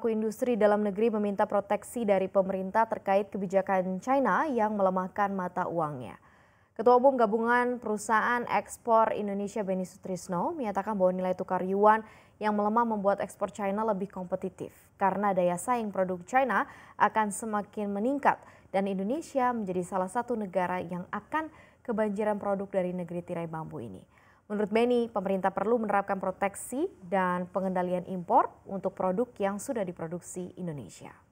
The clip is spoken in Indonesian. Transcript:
pelaku industri dalam negeri meminta proteksi dari pemerintah terkait kebijakan China yang melemahkan mata uangnya. Ketua Umum Gabungan Perusahaan Ekspor Indonesia Beni Sutrisno menyatakan bahwa nilai tukar yuan yang melemah membuat ekspor China lebih kompetitif karena daya saing produk China akan semakin meningkat dan Indonesia menjadi salah satu negara yang akan kebanjiran produk dari negeri tirai bambu ini. Menurut Benny, pemerintah perlu menerapkan proteksi dan pengendalian impor untuk produk yang sudah diproduksi Indonesia.